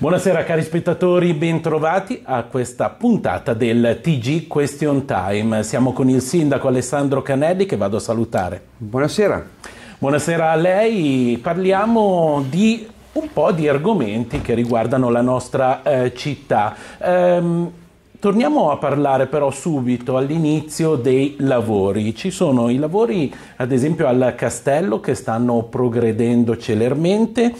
Buonasera cari spettatori, bentrovati a questa puntata del TG Question Time. Siamo con il sindaco Alessandro Canelli che vado a salutare. Buonasera. Buonasera a lei, parliamo di un po' di argomenti che riguardano la nostra eh, città. Ehm, Torniamo a parlare però subito all'inizio dei lavori. Ci sono i lavori ad esempio al castello che stanno progredendo celermente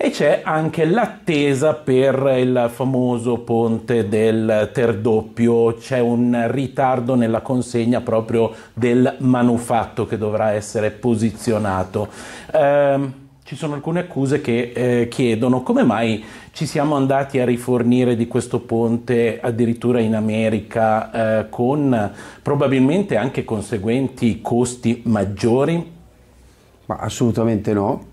e c'è anche l'attesa per il famoso ponte del Terdoppio, c'è un ritardo nella consegna proprio del manufatto che dovrà essere posizionato. Ehm, ci sono alcune accuse che eh, chiedono come mai ci siamo andati a rifornire di questo ponte addirittura in America eh, con probabilmente anche conseguenti costi maggiori? Ma assolutamente no,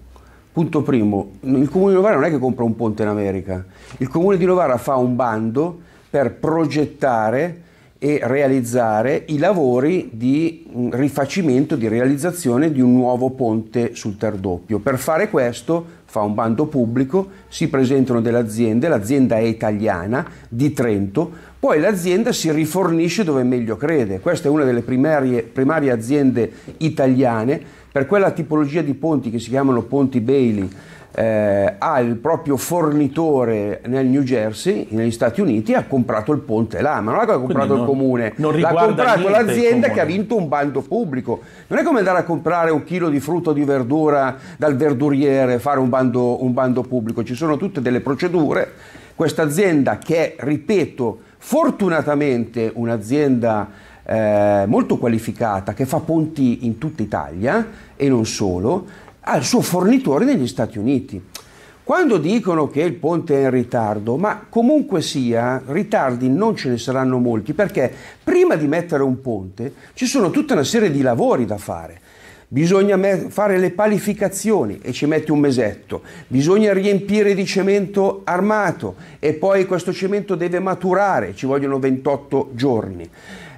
Punto primo, il comune di Novara non è che compra un ponte in America, il comune di Novara fa un bando per progettare e realizzare i lavori di mm, rifacimento, di realizzazione di un nuovo ponte sul Tardoppio. Per fare questo fa un bando pubblico, si presentano delle aziende, l'azienda è italiana di Trento, poi l'azienda si rifornisce dove meglio crede. Questa è una delle primarie, primarie aziende italiane per quella tipologia di ponti che si chiamano ponti Bailey eh, ha il proprio fornitore nel New Jersey, negli Stati Uniti, ha comprato il ponte là, ma non l'ha comprato non, il comune, l'ha comprato l'azienda che ha vinto un bando pubblico. Non è come andare a comprare un chilo di frutto o di verdura dal verduriere, e fare un bando, un bando pubblico, ci sono tutte delle procedure. Questa azienda che è, ripeto, fortunatamente un'azienda eh, molto qualificata che fa ponti in tutta Italia e non solo, al suo fornitore negli Stati Uniti. Quando dicono che il ponte è in ritardo, ma comunque sia, ritardi non ce ne saranno molti perché prima di mettere un ponte ci sono tutta una serie di lavori da fare. Bisogna fare le palificazioni e ci mette un mesetto, bisogna riempire di cemento armato e poi questo cemento deve maturare, ci vogliono 28 giorni.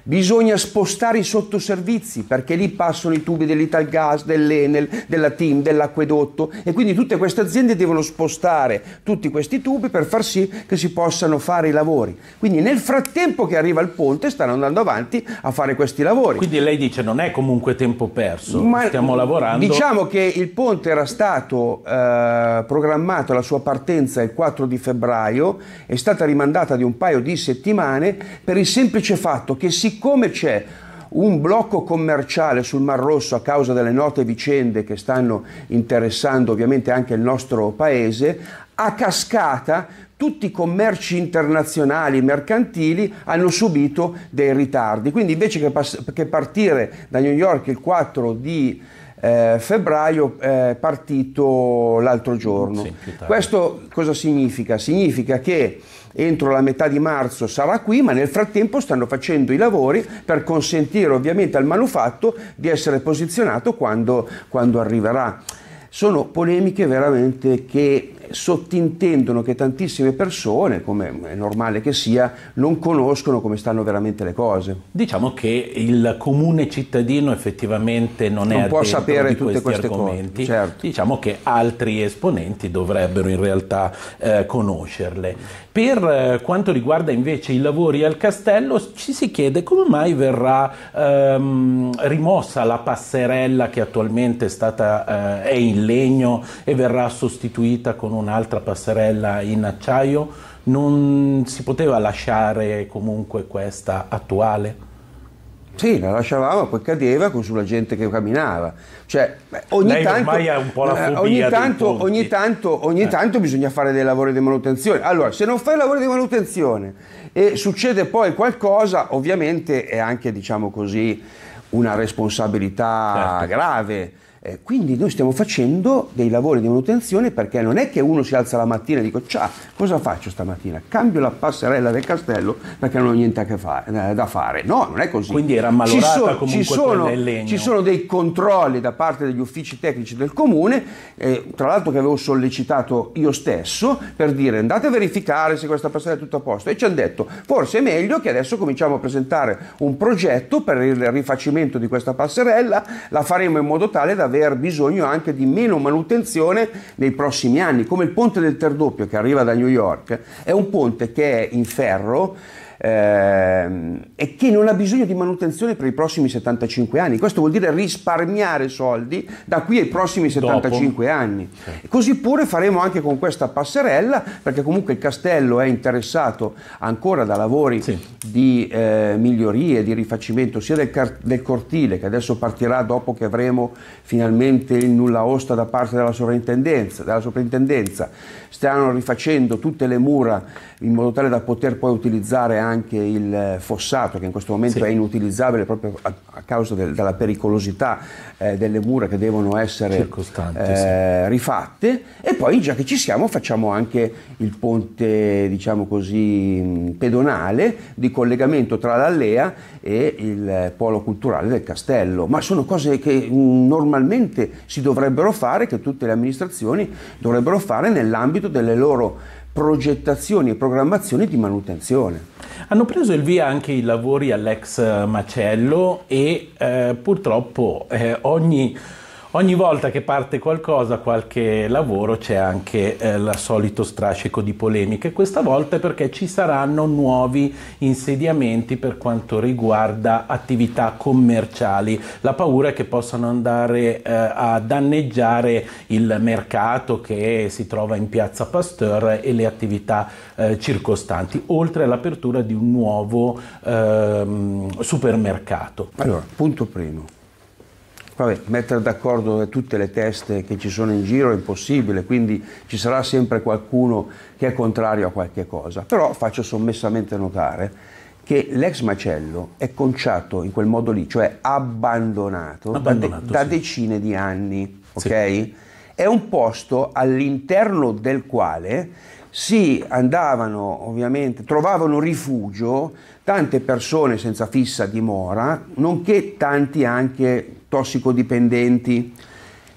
Bisogna spostare i sottoservizi perché lì passano i tubi dell'Italgas, dell'Enel, della TIM, dell'acquedotto e quindi tutte queste aziende devono spostare tutti questi tubi per far sì che si possano fare i lavori. Quindi nel frattempo che arriva il ponte stanno andando avanti a fare questi lavori. Quindi lei dice non è comunque tempo perso, Ma stiamo lavorando. Diciamo che il ponte era stato eh, programmato la sua partenza il 4 di febbraio, è stata rimandata di un paio di settimane per il semplice fatto che si siccome c'è un blocco commerciale sul Mar Rosso a causa delle note vicende che stanno interessando ovviamente anche il nostro paese, a cascata tutti i commerci internazionali mercantili hanno subito dei ritardi. Quindi invece che, che partire da New York il 4 di eh, febbraio è eh, partito l'altro giorno. Sì, Questo cosa significa? Significa che entro la metà di marzo sarà qui, ma nel frattempo stanno facendo i lavori per consentire ovviamente al manufatto di essere posizionato quando, quando arriverà. Sono polemiche veramente che sottintendono che tantissime persone, come è normale che sia, non conoscono come stanno veramente le cose. Diciamo che il comune cittadino effettivamente non, non è può sapere tutte queste argomenti. cose. Certo. Diciamo che altri esponenti dovrebbero in realtà eh, conoscerle. Per eh, quanto riguarda invece i lavori al castello, ci si chiede come mai verrà ehm, rimossa la passerella che attualmente è, stata, eh, è in legno e verrà sostituita con un un'altra passerella in acciaio, non si poteva lasciare comunque questa attuale? Sì, la lasciavamo, poi cadeva sulla gente che camminava. Cioè, ogni Lei tanto, ormai ha un po' la eh, fobia ogni tanto, ogni tanto, ogni eh. tanto bisogna fare dei lavori di manutenzione. Allora, se non fai lavori di manutenzione e succede poi qualcosa, ovviamente è anche, diciamo così, una responsabilità certo. grave eh, quindi noi stiamo facendo dei lavori di manutenzione perché non è che uno si alza la mattina e dico ciao, cosa faccio stamattina? Cambio la passerella del castello perché non ho niente fare, eh, da fare. No, non è così. Quindi era malorata ci sono, comunque ci sono, legno. Ci sono dei controlli da parte degli uffici tecnici del comune, eh, tra l'altro che avevo sollecitato io stesso per dire andate a verificare se questa passerella è tutta a posto e ci hanno detto forse è meglio che adesso cominciamo a presentare un progetto per il rifacimento di questa passerella, la faremo in modo tale da aver bisogno anche di meno manutenzione nei prossimi anni, come il ponte del Terdoppio che arriva da New York, è un ponte che è in ferro ehm, e che non ha bisogno di manutenzione per i prossimi 75 anni. Questo vuol dire risparmiare soldi da qui ai prossimi 75 Dopo. anni. Sì. Così pure faremo anche con questa passerella, perché comunque il castello è interessato ancora da lavori sì. di eh, migliorie, di rifacimento sia del, car- del cortile che adesso partirà dopo che avremo finalmente il nulla osta da parte della sovrintendenza, della sovrintendenza stanno rifacendo tutte le mura in modo tale da poter poi utilizzare anche il eh, fossato che in questo momento sì. è inutilizzabile proprio a, a causa del, della pericolosità eh, delle mura che devono essere eh, sì. rifatte e poi già che ci siamo facciamo anche il ponte diciamo così pedonale di collegamento tra l'allea e il polo culturale del castello ma sono cose che normalmente si dovrebbero fare che tutte le amministrazioni dovrebbero fare nell'ambito nell'ambito delle loro progettazioni e programmazioni di manutenzione. Hanno preso il via anche i lavori all'ex macello e eh, purtroppo eh, ogni Ogni volta che parte qualcosa, qualche lavoro, c'è anche eh, il solito strascico di polemiche. Questa volta è perché ci saranno nuovi insediamenti per quanto riguarda attività commerciali. La paura è che possano andare eh, a danneggiare il mercato che si trova in piazza Pasteur e le attività eh, circostanti, oltre all'apertura di un nuovo ehm, supermercato. Allora, punto primo Vabbè, mettere d'accordo tutte le teste che ci sono in giro è impossibile, quindi ci sarà sempre qualcuno che è contrario a qualche cosa. Però faccio sommessamente notare che l'ex macello è conciato in quel modo lì, cioè abbandonato, abbandonato da, de- da, decine di anni, ok? Sì. È un posto all'interno del quale si andavano ovviamente, trovavano rifugio tante persone senza fissa dimora, nonché tanti anche tossicodipendenti.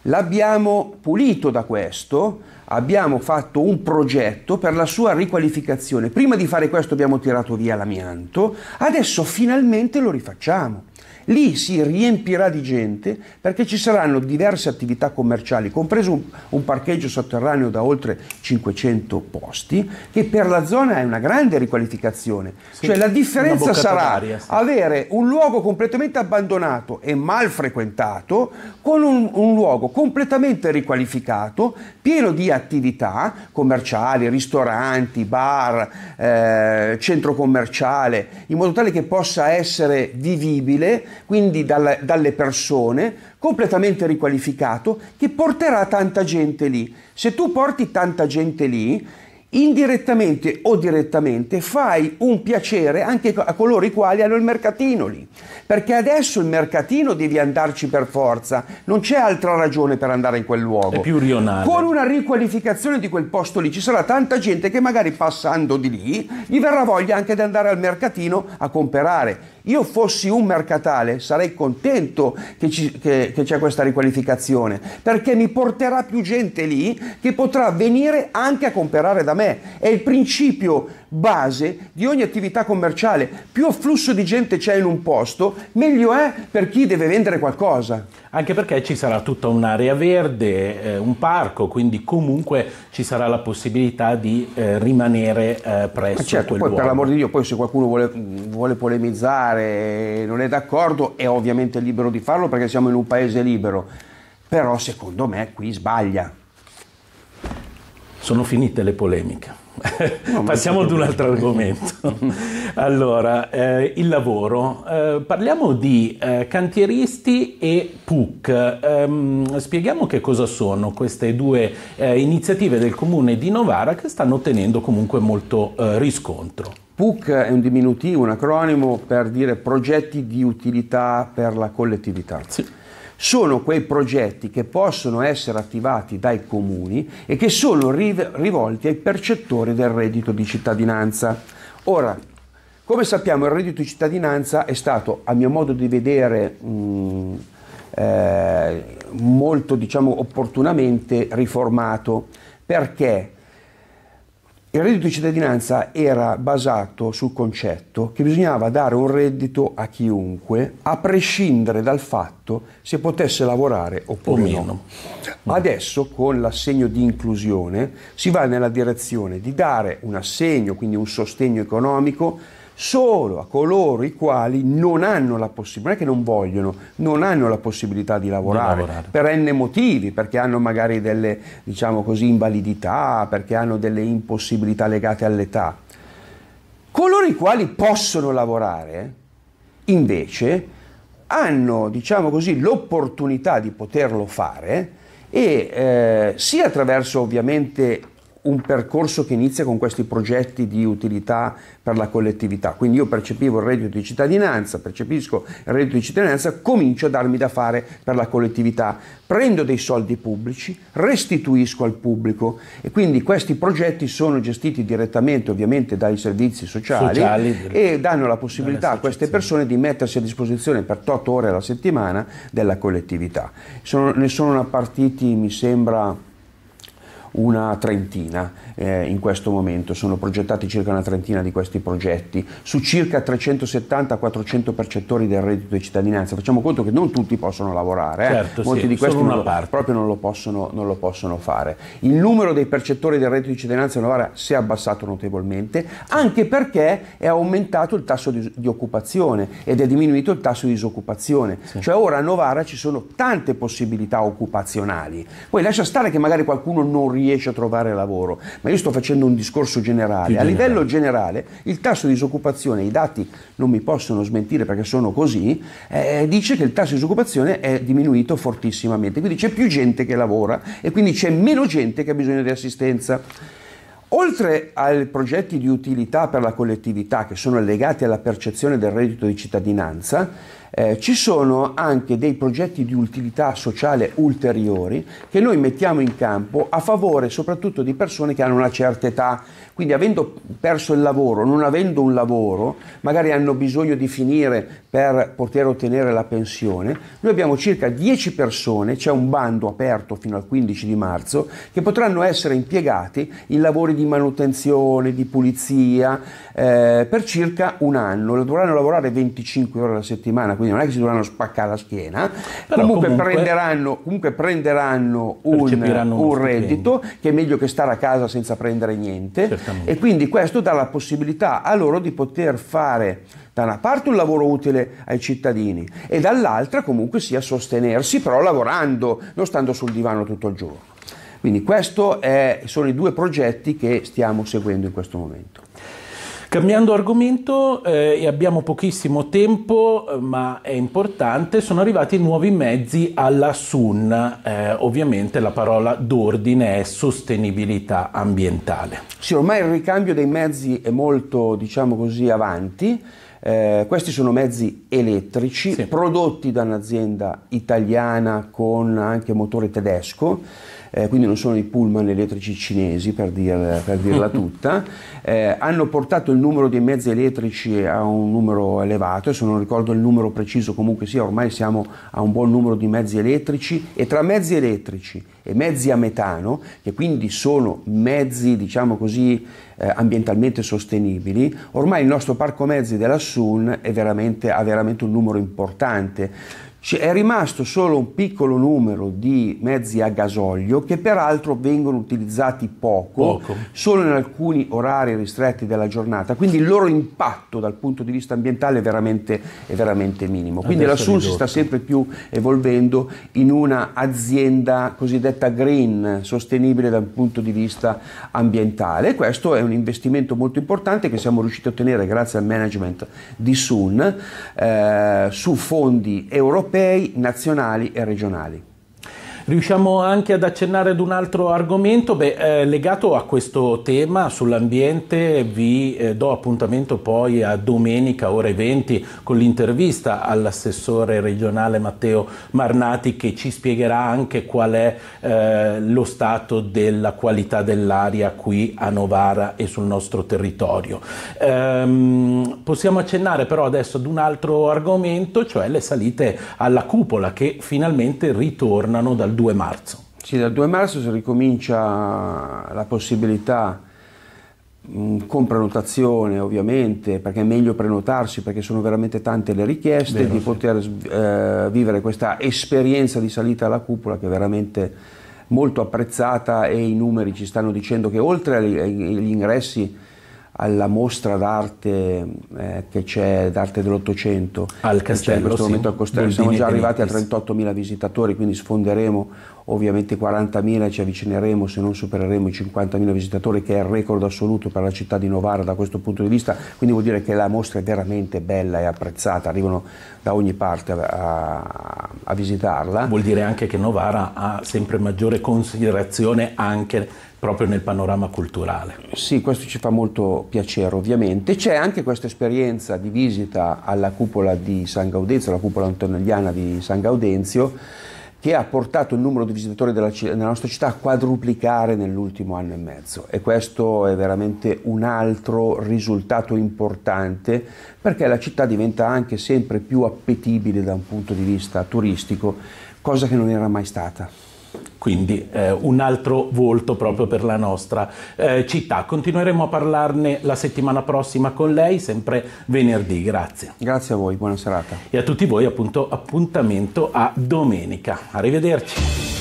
L'abbiamo pulito da questo, abbiamo fatto un progetto per la sua riqualificazione. Prima di fare questo abbiamo tirato via l'amianto, adesso finalmente lo rifacciamo. Lì si riempirà di gente perché ci saranno diverse attività commerciali, compreso un, un parcheggio sotterraneo da oltre 500 posti, che per la zona è una grande riqualificazione. Sì, cioè la differenza sarà sì. avere un luogo completamente abbandonato e mal frequentato con un, un luogo completamente riqualificato, pieno di attività commerciali, ristoranti, bar, eh, centro commerciale, in modo tale che possa essere vivibile quindi dal, dalle persone, completamente riqualificato, che porterà tanta gente lì. Se tu porti tanta gente lì, indirettamente o direttamente fai un piacere anche a coloro i quali hanno il mercatino lì, perché adesso il mercatino devi andarci per forza, non c'è altra ragione per andare in quel luogo. È più rionale. Con una riqualificazione di quel posto lì ci sarà tanta gente che magari passando di lì gli verrà voglia anche di andare al mercatino a comprare io fossi un mercatale sarei contento che, ci, che, che c'è questa riqualificazione perché mi porterà più gente lì che potrà venire anche a comprare da me. È il principio base di ogni attività commerciale. Più afflusso di gente c'è in un posto, meglio è per chi deve vendere qualcosa. Anche perché ci sarà tutta un'area verde, eh, un parco, quindi comunque ci sarà la possibilità di eh, rimanere eh, presso certo, quel poi luogo. per l'amor di Dio, poi se qualcuno vuole, vuole polemizzare, non è d'accordo, è ovviamente libero di farlo perché siamo in un paese libero. Però secondo me qui sbaglia. Sono finite le polemiche. No, Passiamo ad un altro argomento. allora, eh, il lavoro. Eh, parliamo di eh, cantieristi e PUC. Ehm, spieghiamo che cosa sono queste due eh, iniziative del comune di Novara che stanno ottenendo comunque molto eh, riscontro. PUC è un diminutivo, un acronimo per dire progetti di utilità per la collettività. Sì sono quei progetti che possono essere attivati dai comuni e che sono rivolti ai percettori del reddito di cittadinanza. Ora, come sappiamo il reddito di cittadinanza è stato, a mio modo di vedere, mh, mm, eh, molto diciamo, opportunamente riformato perché il reddito di cittadinanza era basato sul concetto che bisognava dare un reddito a chiunque, a prescindere dal fatto se potesse lavorare oppure o no. Adesso con l'assegno di inclusione si va nella direzione di dare un assegno, quindi un sostegno economico solo a coloro i quali non hanno la possibilità, non è che non vogliono, non hanno la possibilità di lavorare, lavorare. per n motivi, perché hanno magari delle diciamo così, invalidità, perché hanno delle impossibilità legate all'età. Coloro i quali possono lavorare, invece, hanno diciamo così, l'opportunità di poterlo fare e eh, sia attraverso ovviamente un percorso che inizia con questi progetti di utilità per la collettività. Quindi io percepivo il reddito di cittadinanza, percepisco il reddito di cittadinanza, comincio a darmi da fare per la collettività, prendo dei soldi pubblici, restituisco al pubblico e quindi questi progetti sono gestiti direttamente ovviamente dai servizi sociali, sociali e danno la possibilità a queste persone di mettersi a disposizione per 8 ore alla settimana della collettività. Sono, ne sono partiti, mi sembra, una trentina eh, in questo momento, sono progettati circa una trentina di questi progetti, su circa 370-400 percettori del reddito di cittadinanza. Facciamo conto che non tutti possono lavorare, eh? certo, molti sì, di questi non, proprio non lo, possono, non lo, possono, fare. Il numero dei percettori del reddito di cittadinanza novara si è abbassato notevolmente, anche perché è aumentato il tasso di, di occupazione ed è diminuito il tasso di disoccupazione. Sì. Cioè ora a Novara ci sono tante possibilità occupazionali. Poi lascia stare che magari qualcuno non riesce riesce a trovare lavoro, ma io sto facendo un discorso generale. A livello generale il tasso di disoccupazione, i dati non mi possono smentire perché sono così, eh, dice che il tasso di disoccupazione è diminuito fortissimamente, quindi c'è più gente che lavora e quindi c'è meno gente che ha bisogno di assistenza. Oltre ai progetti di utilità per la collettività che sono legati alla percezione del reddito di cittadinanza, eh, ci sono anche dei progetti di utilità sociale ulteriori che noi mettiamo in campo a favore soprattutto di persone che hanno una certa età, quindi avendo perso il lavoro, non avendo un lavoro, magari hanno bisogno di finire per poter ottenere la pensione. Noi abbiamo circa 10 persone, c'è un bando aperto fino al 15 di marzo, che potranno essere impiegati in lavori di manutenzione, di pulizia, eh, per circa un anno. dovranno lavorare 25 ore alla settimana, quindi non è che si dovranno spaccare la schiena. Comunque, comunque, prenderanno, comunque prenderanno un, un reddito che è meglio che stare a casa senza prendere niente. Certamente. E quindi questo dà la possibilità a loro di poter fare da una parte un lavoro utile ai cittadini e dall'altra comunque sia sostenersi però lavorando, non stando sul divano tutto il giorno. Quindi questi sono i due progetti che stiamo seguendo in questo momento. Cambiando argomento, eh, abbiamo pochissimo tempo, eh, ma è importante, sono arrivati nuovi mezzi alla SUN, eh, ovviamente la parola d'ordine è sostenibilità ambientale. Sì, ormai il ricambio dei mezzi è molto, diciamo così, avanti. Eh, questi sono mezzi elettrici sì. prodotti da un'azienda italiana con anche motore tedesco eh, quindi non sono i pullman elettrici cinesi per, dir, per dirla tutta, eh, hanno portato il numero di mezzi elettrici a un numero elevato, adesso non ricordo il numero preciso, comunque sia, ormai siamo a un buon numero di mezzi elettrici e tra mezzi elettrici e mezzi a metano, che quindi sono mezzi, diciamo così, eh, ambientalmente sostenibili, ormai il nostro parco mezzi della SUN veramente, ha veramente un numero importante. C- è rimasto solo un piccolo numero di mezzi a gasolio che peraltro vengono utilizzati poco, poco, solo in alcuni orari ristretti della giornata, quindi il loro impatto dal punto di vista ambientale è veramente, è veramente minimo. Quindi la Sun si sta sempre più evolvendo in una azienda cosiddetta green, sostenibile dal punto di vista ambientale questo è un investimento molto importante che siamo riusciti a ottenere grazie al management di Sun eh, su fondi europei europei, nazionali e regionali. Riusciamo anche ad accennare ad un altro argomento, Beh, eh, legato a questo tema sull'ambiente vi eh, do appuntamento poi a domenica ore 20 con l'intervista all'assessore regionale Matteo Marnati che ci spiegherà anche qual è eh, lo stato della qualità dell'aria qui a Novara e sul nostro territorio. Ehm, possiamo accennare però adesso ad un altro argomento, cioè le salite alla cupola che finalmente ritornano dal dal 2 marzo. Sì, dal 2 marzo si ricomincia la possibilità mm, con prenotazione ovviamente perché è meglio prenotarsi perché sono veramente tante le richieste Vero, di sì. poter eh, vivere questa esperienza di salita alla cupola che è veramente molto apprezzata e i numeri ci stanno dicendo che oltre agli ingressi alla mostra d'arte eh, che c'è d'arte dell'Ottocento al castello, in questo sì, momento al castello. Siamo già arrivati a 38.000 visitatori, quindi sfonderemo ovviamente 40.000 ci avvicineremo se non supereremo i 50.000 visitatori che è il record assoluto per la città di Novara da questo punto di vista, quindi vuol dire che la mostra è veramente bella e apprezzata, arrivano da ogni parte a, a visitarla. Vuol dire anche che Novara ha sempre maggiore considerazione anche proprio nel panorama culturale. Sì, questo ci fa molto piacere ovviamente. C'è anche questa esperienza di visita alla cupola di San Gaudenzio, la cupola antonelliana di San Gaudenzio, che ha portato il numero di visitatori della, della nostra città a quadruplicare nell'ultimo anno e mezzo e questo è veramente un altro risultato importante perché la città diventa anche sempre più appetibile da un punto di vista turistico, cosa che non era mai stata quindi eh, un altro volto proprio per la nostra eh, città. Continueremo a parlarne la settimana prossima con lei, sempre venerdì, grazie. Grazie a voi, buona serata. E a tutti voi appunto appuntamento a domenica. Arrivederci.